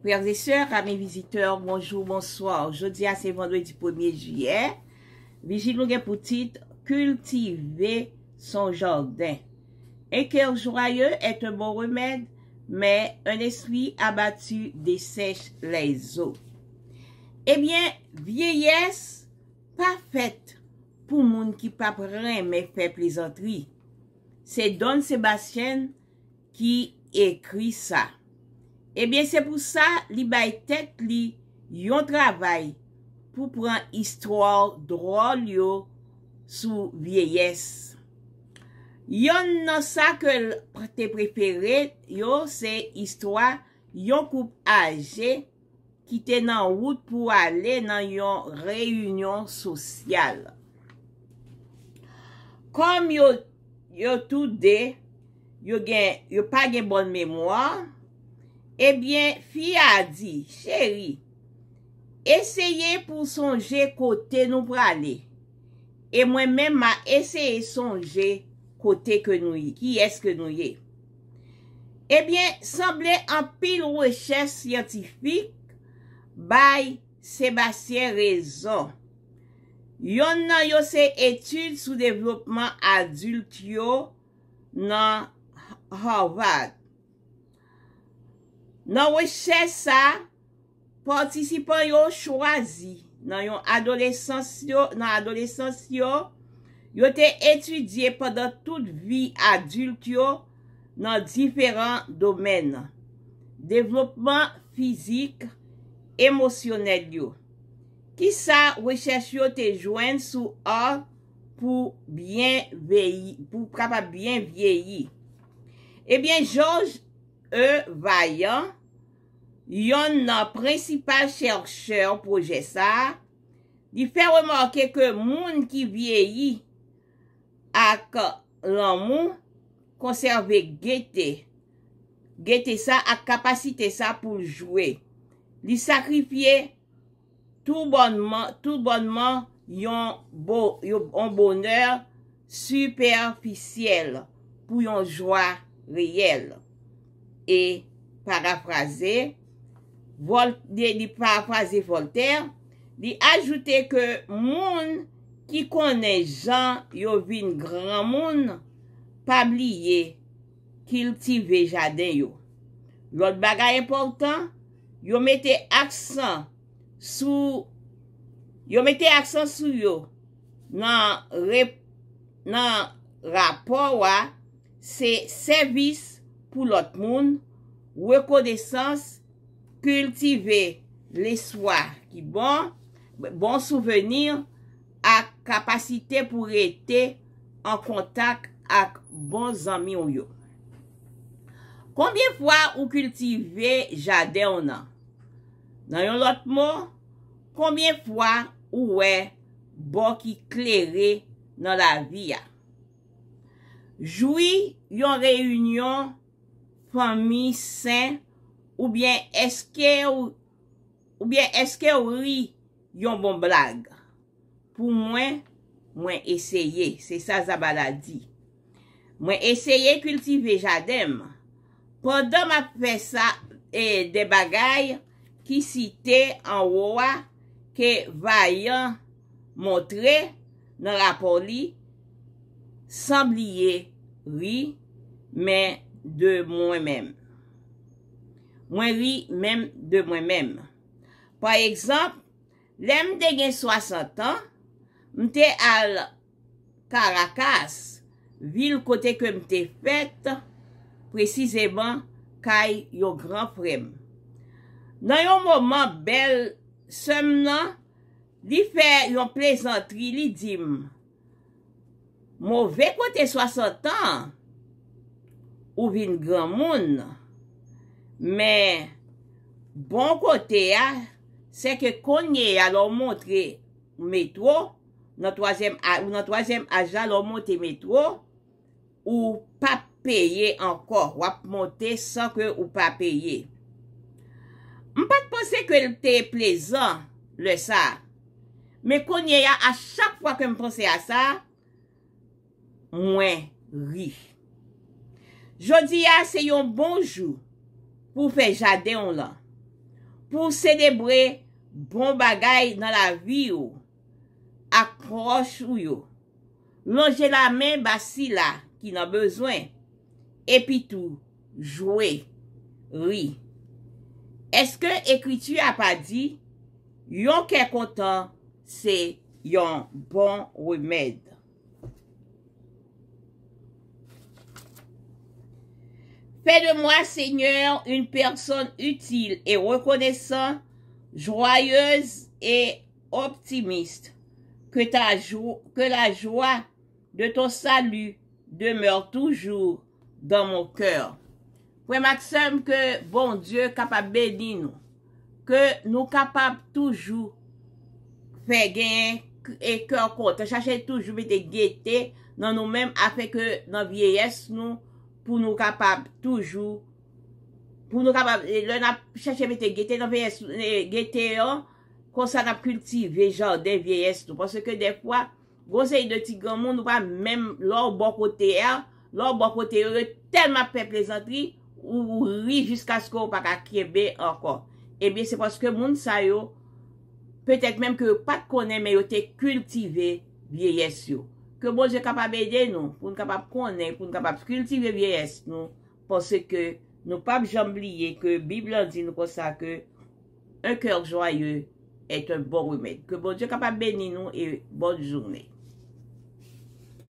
Prezeseur a mi viziteur, bonjou, bonsoir, jodi a se vendwe di pomiye jvier, vijil nou gen poutit, kultive son jorden. E kèj jou raye, ete bon remèd, mè un eswi abatu desèche lèy zo. Ebyen, eh vieyes, pa fèt pou moun ki pa prèm, mè fè plizantri. Se Don Sebastian ki ekwi sa. Ebyen, eh se pou sa, li bay tet li yon travay pou pran istwa drol yo sou veyes. Yon nan sa ke te preferet yo se istwa yon koup age ki ten an wout pou ale nan yon reyunyon sosyal. Kom yo tou de, yo pa gen bon memoa. Ebyen, eh fi a di, cheri, eseye pou sonje kote nou prale. E mwen men ma eseye sonje kote ke nou ye. Ki eske nou ye? Ebyen, eh sanble an pil weche scientifique bay Sebastien Rezon. Yon nan yose etude sou devlopman adult yo nan Harvard. Nan wèche sa, participan yo chwazi nan yon adolesans yo, nan adolesans yo, yo te etudye padan tout vi adult yo nan diferant domen. Devlopman fizik, emosyonel yo. Kisa wèche sa yo te jwen sou or pou kapa bien vieyi. Ebyen, jòj, Eu vayan, yon nan prinsipal chersher pou jè sa, li fè reman keke moun ki vieyi ak lan moun, konserve gètè, gètè sa ak kapasite sa pou jwè. Li sakrifye tou bonman yon bonner superficyel pou yon jwa reyèl. e parafraze di parafraze folter, di ajoute ke moun ki konen jan yo vin gran moun pabliye kil ti ve jaden yo. Lot bagay important yo mette aksan sou yo mette aksan sou yo nan nan raporwa se servis pou lot moun wè kodesans kultive lè swa ki bon, bon souvenir ak kapasite pou rete an kontak ak bon zami ou yo. Konbyen fwa ou kultive jade ou nan? Nan yon lot moun, konbyen fwa ou wè bon ki klerè nan la vi ya? Joui yon reyunyon, fami sen ou bien eske ou bien eske ou ri yon bon blag. Pou mwen, mwen eseye. Se sa zaba la di. Mwen eseye kultive jadem. Pendon mwen fe sa e de bagay ki site an wowa ke vayan montre nan rapoli san blye ri men de mwen mèm. Mwen li mèm de mwen mèm. Par exemple, lèm denye 60 an, mte al karakas vil kote ke mte fèt precizèman kay yon gran frèm. Nan yon mouman bel sem nan, li fè yon plezantri li dim. Mouve kote 60 an, mwen mèm Ou vi n gran moun. Men, bon kote ya, se ke konye ya lor montre metro, ou nan toajem ajan lor montre metro, ou pa peye ankor. Wap monte san ke ou pa peye. M pa te pense ke te plezan le sa. Men konye ya a chak fwa ke m pense a sa, mwen rich. Jodi ya se yon bonjou pou fe jade yon lan. Pou sedebre bon bagay nan la vi yo. Akroch ou yo. Longe la men basi la ki nan bezwen. Epi tou, jwe, ri. Eske ekwitu apadi, yon ke kontan se yon bon remèd. Fè de mwa, Seigneur, un person util e rekonesan, jwayeuz e optimist, ke la jwa de ton salu demeur toujou dan mwen kèr. Fwe, Maksim, ke bon Diyo kapab beni nou, ke nou kapab toujou fè gen e kèr kote. Te chache toujou, te gète nan nou men a fè ke nan vieyes nou pou nou kapap toujou, pou nou kapap, e, lè na chache vete e, gete yo, konsan ap kultive jor de vieyes yo. Pwosè ke defwa, gosey de ti gran moun nou pa mèm lor bokote yo, lor bokote yo yo telman pe plezantri, ou ri jiska skou pa kakyebe ankon. Ebyen se pwoske moun sa yo, pwosè ke mèm ki yo pat konen, mè yo te kultive vieyes yo. Kè bon jè kapab ede nou, pou nou kapab konen, pou nou kapab kultive vieyes nou, pwosè kè nou pap jambliye, kè biblan di nou konsa kè, un kèr joye, et un bon remèd. Kè bon jè kapab beni nou, et bon jounè.